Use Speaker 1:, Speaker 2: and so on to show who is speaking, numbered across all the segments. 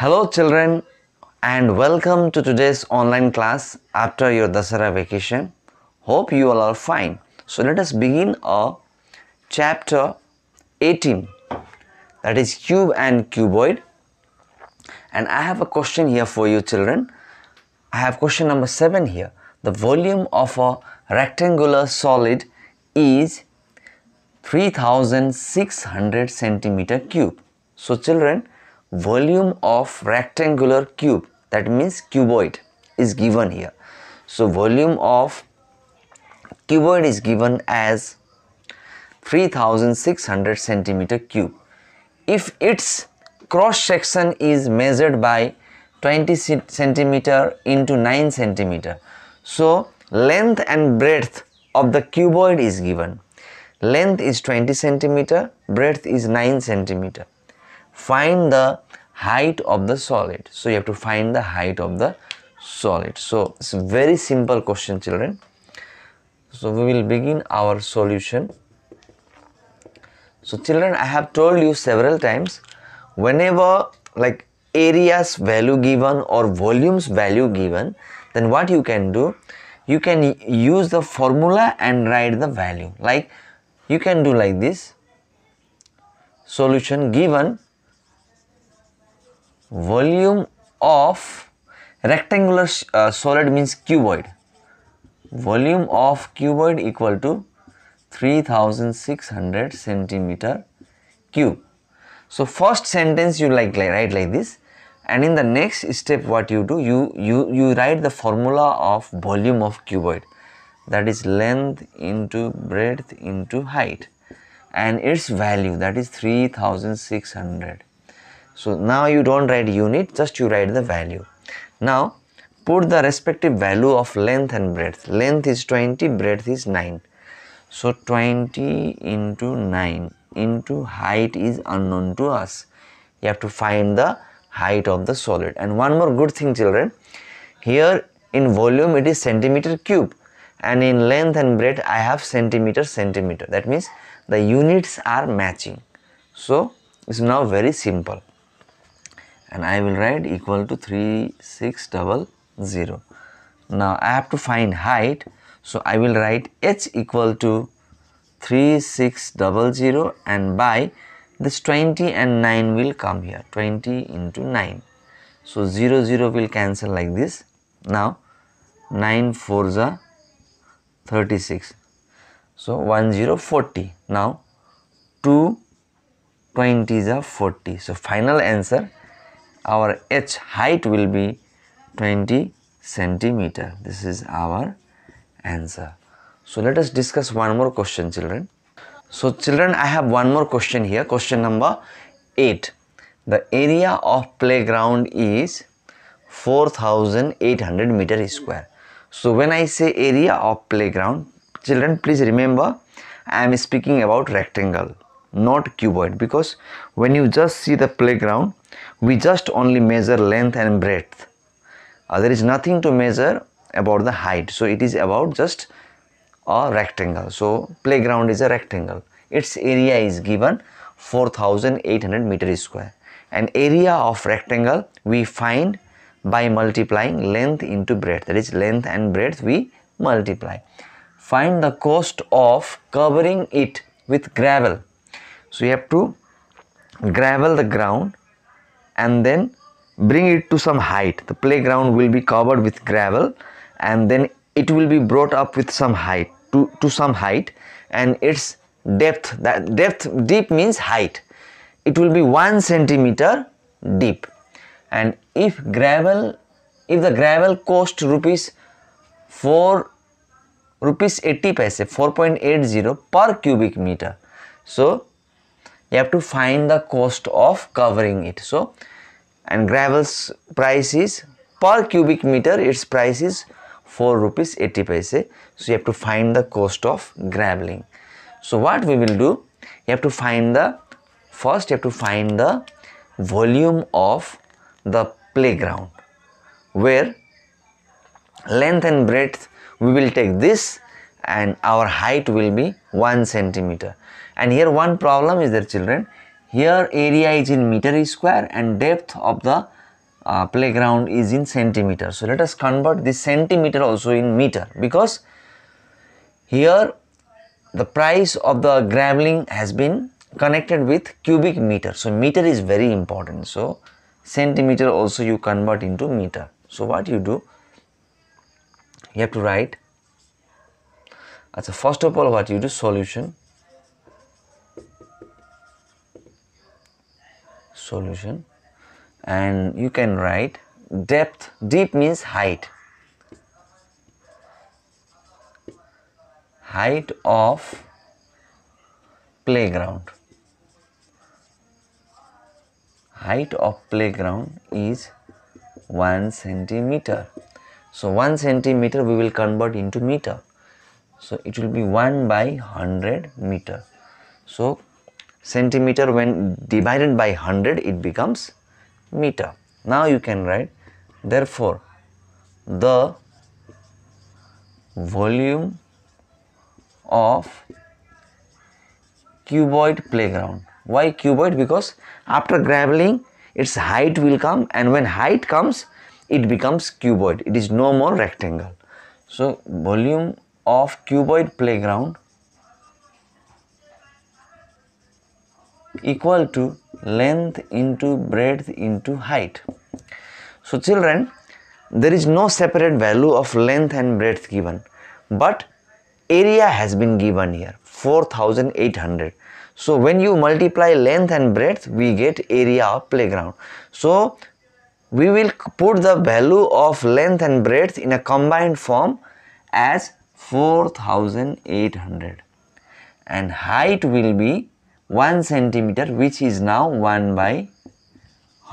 Speaker 1: Hello children and welcome to today's online class after your Dasara vacation. Hope you all are fine. So let us begin a chapter 18 that is cube and cuboid and I have a question here for you children. I have question number 7 here. The volume of a rectangular solid is 3600 centimeter cube. So children volume of rectangular cube that means cuboid is given here so volume of cuboid is given as 3600 centimeter cube if its cross section is measured by 20 centimeter into 9 centimeter so length and breadth of the cuboid is given length is 20 centimeter breadth is 9 centimeter find the height of the solid so you have to find the height of the solid so it's a very simple question children so we will begin our solution so children i have told you several times whenever like areas value given or volumes value given then what you can do you can use the formula and write the value like you can do like this solution given volume of rectangular uh, solid means cuboid volume of cuboid equal to 3600 centimeter cube so first sentence you like, like write like this and in the next step what you do you you you write the formula of volume of cuboid that is length into breadth into height and its value that is 3600 so now you don't write unit, just you write the value. Now put the respective value of length and breadth. Length is 20, breadth is 9. So 20 into 9 into height is unknown to us. You have to find the height of the solid. And one more good thing children, here in volume it is centimeter cube and in length and breadth I have centimeter centimeter. That means the units are matching. So it's now very simple and I will write equal to 3600. Now I have to find height so I will write h equal to 3600 and by this 20 and 9 will come here 20 into 9. So 0 0 will cancel like this. Now 9 4s are 36. So 1 0 40. Now 2 20s are 40. So final answer our h height will be 20 centimeter this is our answer so let us discuss one more question children so children i have one more question here question number 8 the area of playground is 4800 meter square so when i say area of playground children please remember i am speaking about rectangle not cuboid because when you just see the playground we just only measure length and breadth uh, there is nothing to measure about the height so it is about just a rectangle so playground is a rectangle its area is given 4800 meter square and area of rectangle we find by multiplying length into breadth that is length and breadth we multiply find the cost of covering it with gravel so you have to gravel the ground and then bring it to some height the playground will be covered with gravel and then it will be brought up with some height to, to some height and its depth that depth deep means height it will be one centimeter deep and if gravel if the gravel cost rupees 4 rupees 80 paise 4.80 per cubic meter so you have to find the cost of covering it so and gravel's price is per cubic meter its price is 4 rupees 80 paise so you have to find the cost of graveling so what we will do you have to find the first you have to find the volume of the playground where length and breadth we will take this and our height will be 1 centimeter and here one problem is there children here area is in meter square and depth of the uh, playground is in centimeter so let us convert this centimeter also in meter because here the price of the graveling has been connected with cubic meter so meter is very important so centimeter also you convert into meter so what you do you have to write so first of all, what you do? Solution, solution and you can write depth deep means height height of playground height of playground is 1 centimeter so 1 centimeter we will convert into meter so it will be 1 by 100 meter so centimeter when divided by 100 it becomes meter now you can write therefore the volume of cuboid playground why cuboid because after graveling its height will come and when height comes it becomes cuboid it is no more rectangle so volume of cuboid playground equal to length into breadth into height. So children, there is no separate value of length and breadth given, but area has been given here 4800. So when you multiply length and breadth, we get area of playground. So we will put the value of length and breadth in a combined form as 4800 and height will be 1 centimeter which is now 1 by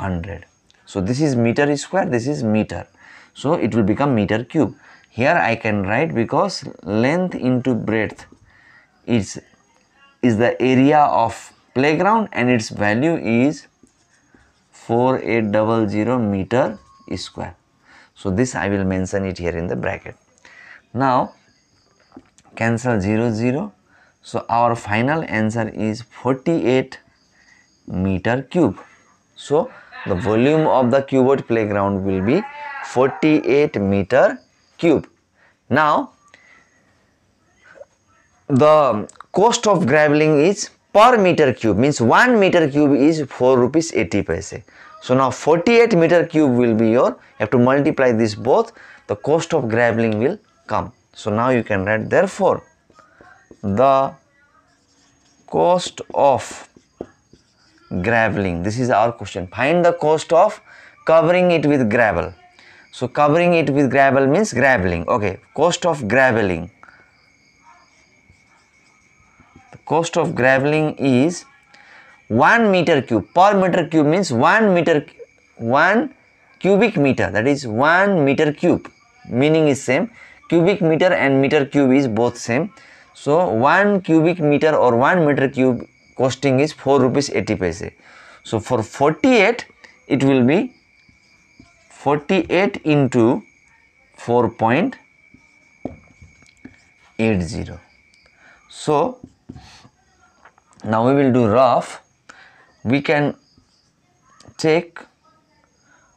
Speaker 1: 100 so this is meter square this is meter so it will become meter cube here i can write because length into breadth is is the area of playground and its value is 4800 meter square so this i will mention it here in the bracket now cancel 0 0 so our final answer is 48 meter cube so the volume of the cuboid playground will be 48 meter cube now the cost of graveling is per meter cube means 1 meter cube is 4 rupees 80 paise so now 48 meter cube will be your you have to multiply this both the cost of graveling will come so now you can write therefore the cost of graveling. This is our question. Find the cost of covering it with gravel. So covering it with gravel means graveling. Okay, cost of graveling. The cost of graveling is 1 meter cube. Per meter cube means 1 meter 1 cubic meter that is 1 meter cube meaning is same cubic meter and meter cube is both same so 1 cubic meter or 1 meter cube costing is 4 rupees 80 paise so for 48 it will be 48 into 4.80 so now we will do rough we can take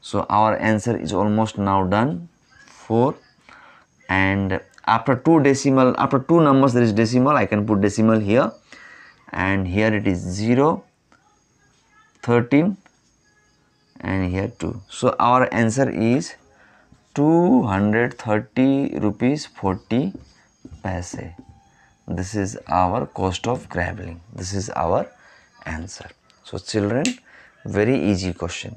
Speaker 1: so our answer is almost now done 4 and after two decimal after two numbers there is decimal I can put decimal here and here it is 0 13 and here 2 so our answer is 230 rupees 40 paise this is our cost of graveling. this is our answer so children very easy question